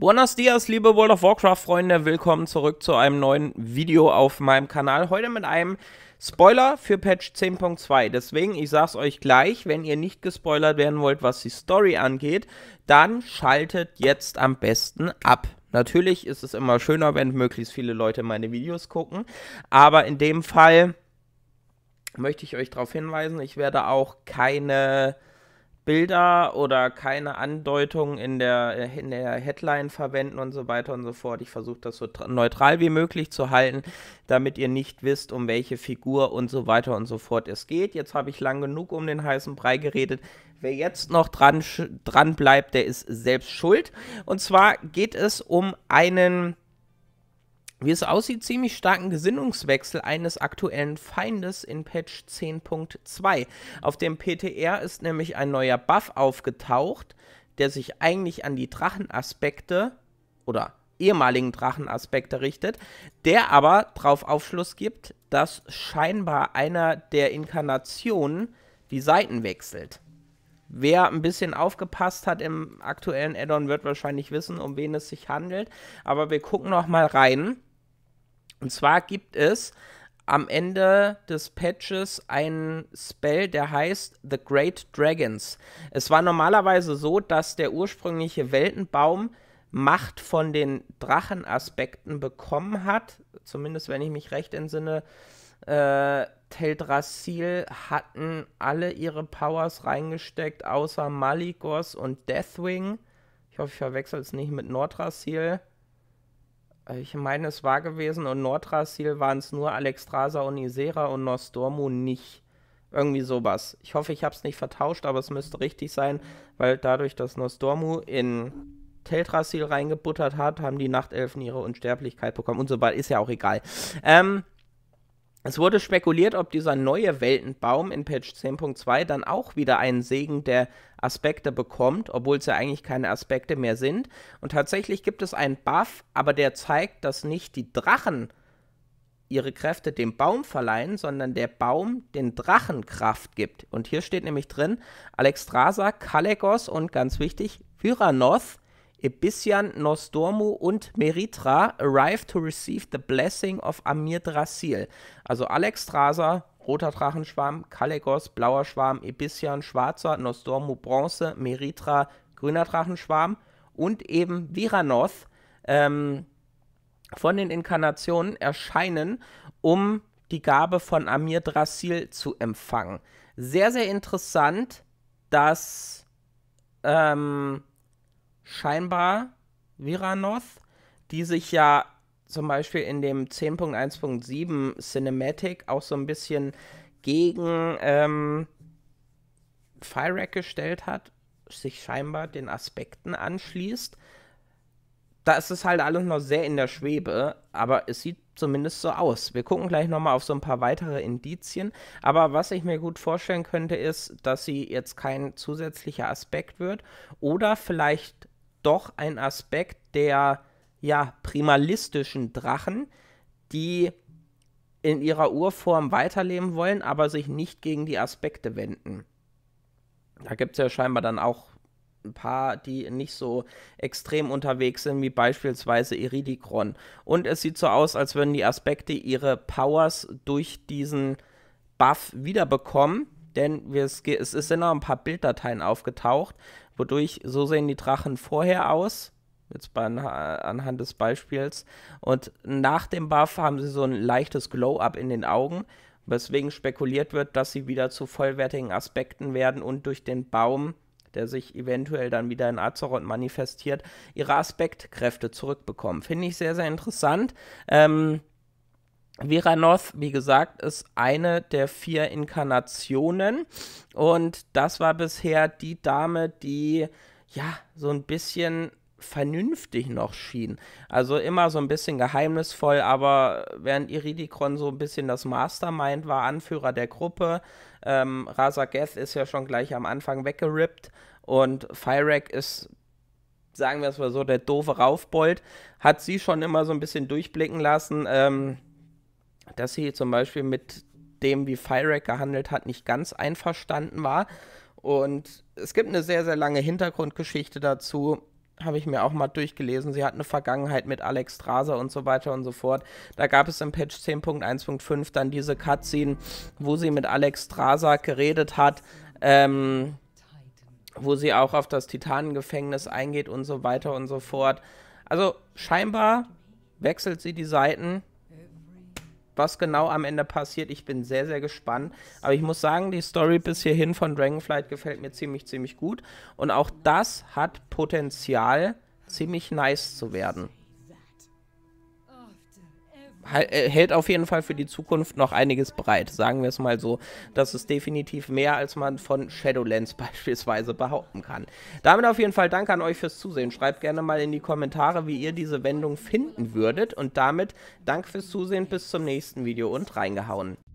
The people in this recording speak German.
Buenos dias, liebe World of Warcraft-Freunde, willkommen zurück zu einem neuen Video auf meinem Kanal. Heute mit einem Spoiler für Patch 10.2. Deswegen, ich sag's euch gleich, wenn ihr nicht gespoilert werden wollt, was die Story angeht, dann schaltet jetzt am besten ab. Natürlich ist es immer schöner, wenn möglichst viele Leute meine Videos gucken, aber in dem Fall möchte ich euch darauf hinweisen, ich werde auch keine Bilder oder keine Andeutungen in der, äh, in der Headline verwenden und so weiter und so fort. Ich versuche das so neutral wie möglich zu halten, damit ihr nicht wisst, um welche Figur und so weiter und so fort es geht. Jetzt habe ich lang genug um den heißen Brei geredet. Wer jetzt noch dran, dran bleibt, der ist selbst schuld. Und zwar geht es um einen wie es aussieht, ziemlich starken Gesinnungswechsel eines aktuellen Feindes in Patch 10.2. Auf dem PTR ist nämlich ein neuer Buff aufgetaucht, der sich eigentlich an die Drachenaspekte oder ehemaligen Drachenaspekte richtet, der aber darauf Aufschluss gibt, dass scheinbar einer der Inkarnationen die Seiten wechselt. Wer ein bisschen aufgepasst hat im aktuellen Addon wird wahrscheinlich wissen, um wen es sich handelt, aber wir gucken noch mal rein und zwar gibt es am Ende des Patches einen Spell, der heißt The Great Dragons. Es war normalerweise so, dass der ursprüngliche Weltenbaum Macht von den Drachenaspekten bekommen hat. Zumindest, wenn ich mich recht entsinne, äh, Teldrassil hatten alle ihre Powers reingesteckt, außer Maligos und Deathwing. Ich hoffe, ich verwechsel es nicht mit Nordrassil. Ich meine, es war gewesen und Nordrasil waren es nur Alexstrasa und Isera und Nostormu nicht. Irgendwie sowas. Ich hoffe, ich habe es nicht vertauscht, aber es müsste richtig sein, weil dadurch, dass Nostormu in Teltrasil reingebuttert hat, haben die Nachtelfen ihre Unsterblichkeit bekommen und so weiter. Ist ja auch egal. Ähm, es wurde spekuliert, ob dieser neue Weltenbaum in Patch 10.2 dann auch wieder einen Segen der Aspekte bekommt, obwohl es ja eigentlich keine Aspekte mehr sind. Und tatsächlich gibt es einen Buff, aber der zeigt, dass nicht die Drachen ihre Kräfte dem Baum verleihen, sondern der Baum den Drachen Kraft gibt. Und hier steht nämlich drin, Alexstrasa, Kalegos und ganz wichtig, Pyranoth Ebissian Nostormu und Meritra arrive to receive the blessing of Amir Drasil. Also Alex Straser, roter Drachenschwarm, Kalegos, blauer Schwarm, Ebissian, schwarzer, Nostormu, Bronze, Meritra, grüner Drachenschwarm und eben Viranoth ähm, von den Inkarnationen erscheinen, um die Gabe von Amir Drasil zu empfangen. Sehr, sehr interessant, dass ähm, scheinbar Viranoth, die sich ja zum Beispiel in dem 10.1.7 Cinematic auch so ein bisschen gegen ähm, Firek gestellt hat, sich scheinbar den Aspekten anschließt. Da ist es halt alles noch sehr in der Schwebe, aber es sieht zumindest so aus. Wir gucken gleich nochmal auf so ein paar weitere Indizien. Aber was ich mir gut vorstellen könnte, ist, dass sie jetzt kein zusätzlicher Aspekt wird oder vielleicht doch ein Aspekt der ja, primalistischen Drachen, die in ihrer Urform weiterleben wollen, aber sich nicht gegen die Aspekte wenden. Da gibt es ja scheinbar dann auch ein paar, die nicht so extrem unterwegs sind, wie beispielsweise Iridikron. Und es sieht so aus, als würden die Aspekte ihre Powers durch diesen Buff wiederbekommen denn wir, es, es sind noch ein paar Bilddateien aufgetaucht, wodurch so sehen die Drachen vorher aus, jetzt bei, anhand des Beispiels, und nach dem Buff haben sie so ein leichtes Glow-up in den Augen, weswegen spekuliert wird, dass sie wieder zu vollwertigen Aspekten werden und durch den Baum, der sich eventuell dann wieder in Azeroth manifestiert, ihre Aspektkräfte zurückbekommen. Finde ich sehr, sehr interessant. Ähm, Viranoth, wie gesagt, ist eine der vier Inkarnationen und das war bisher die Dame, die ja so ein bisschen vernünftig noch schien. Also immer so ein bisschen geheimnisvoll, aber während Iridikron so ein bisschen das Mastermind war, Anführer der Gruppe, ähm, Razageth ist ja schon gleich am Anfang weggerippt und Firek ist, sagen wir es mal so, der doofe Raufbold, hat sie schon immer so ein bisschen durchblicken lassen. Ähm, dass sie zum Beispiel mit dem, wie Firek gehandelt hat, nicht ganz einverstanden war. Und es gibt eine sehr, sehr lange Hintergrundgeschichte dazu. Habe ich mir auch mal durchgelesen. Sie hat eine Vergangenheit mit Alex Straser und so weiter und so fort. Da gab es im Patch 10.1.5 dann diese Cutscene, wo sie mit Alex Straser geredet hat. Ähm, wo sie auch auf das Titanengefängnis eingeht und so weiter und so fort. Also scheinbar wechselt sie die Seiten was genau am Ende passiert. Ich bin sehr, sehr gespannt. Aber ich muss sagen, die Story bis hierhin von Dragonflight gefällt mir ziemlich, ziemlich gut. Und auch das hat Potenzial, ziemlich nice zu werden. Äh, hält auf jeden Fall für die Zukunft noch einiges bereit. Sagen wir es mal so. Das ist definitiv mehr, als man von Shadowlands beispielsweise behaupten kann. Damit auf jeden Fall danke an euch fürs Zusehen. Schreibt gerne mal in die Kommentare, wie ihr diese Wendung finden würdet. Und damit Dank fürs Zusehen, bis zum nächsten Video und reingehauen.